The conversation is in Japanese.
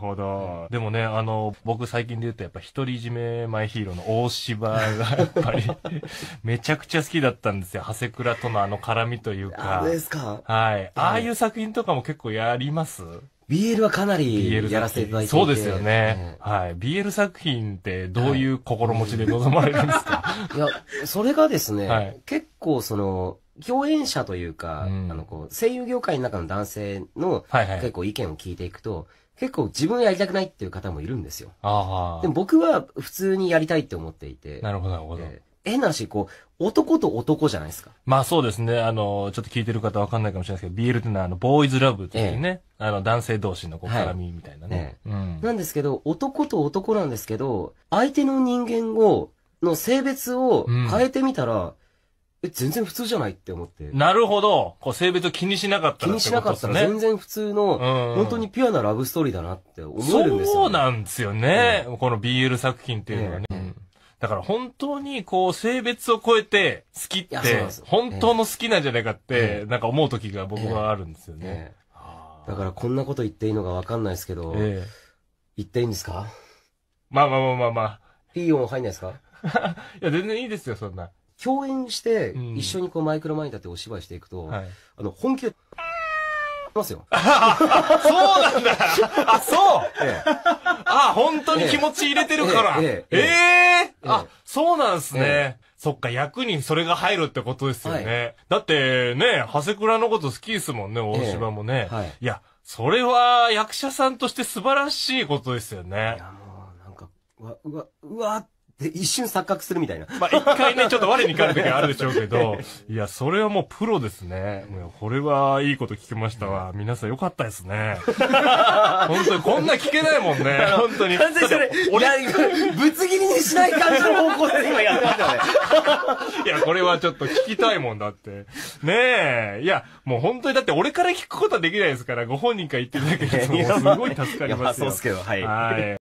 ほど。でもね、あの、僕最近で言うとやっぱ独り占めマイヒーローの大芝がやっぱり めちゃくちゃ好きだったんですよ。長谷倉とのあの絡みというか。あですかはい。ああいう作品とかも結構やります BL はかなりやらせていただいてそうですよね、うん、はい。BL 作品ってどういう心持ちで望まれるんですか、いや、それがですね、はい、結構その、共演者というか、うん、あのこう声優業界の中の男性の結構意見を聞いていくと、結構自分やりたくないっていう方もいるんですよ。ああ。でも僕は普通にやりたいって思っていて。なるほど、なるほど。えなし、こう、男と男じゃないですか。まあそうですね。あの、ちょっと聞いてる方わかんないかもしれないですけど、BL っていうのは、あの、ボーイズラブっていうね、えあの、男性同士のこう絡みみたいなね、うん、なんですけど、男と男なんですけど、相手の人間を、の性別を変えてみたら、うんえ、全然普通じゃないって思って。なるほど。こう性別を気にしなかったら、ね、気にしなかったら全然普通の、うん、本当にピュアなラブストーリーだなって思えるんですよ、ね、そうなんですよね、うん、この BL 作品っていうのはね。うん、だから本当にこう性別を超えて好きって、本当の好きなんじゃないかって、なんか思う時が僕はあるんですよね。だからこんなこと言っていいのかわかんないですけど、ええ、言っていいんですかまあまあまあまあまあ。いい音入んないですか いや全然いいですよ、そんな。共演して、一緒にこうマイクロ前に立ってお芝居していくと、はい、あの、本気で、ますよ。そうなんだあ、そう、ええ、あ、本当に気持ち入れてるから。えええええあ、そうなんすね。そっか、役にそれが入るってことですよね。はい、だってね、長谷倉のこと好きですもんね、大島もね。はい、いや、それは役者さんとして素晴らしいことですよね。いや、もうなんか、うわ、うわ、うわ一瞬錯覚するみたいな。まあ一回ね、ちょっと我に返る時はあるでしょうけど、いや、それはもうプロですね。これはいいこと聞きましたわ。皆さんよかったですね。本当にこんな聞けないもんね。本当に。完全にそれ、俺、ぶつ切りにしない感じの方向で今やってましたね。いや、これはちょっと聞きたいもんだって。ねえ。いや、もう本当にだって俺から聞くことはできないですから、ご本人から言ってるだけですごい助かりますよ。まあ、そうっすけど、はい。はい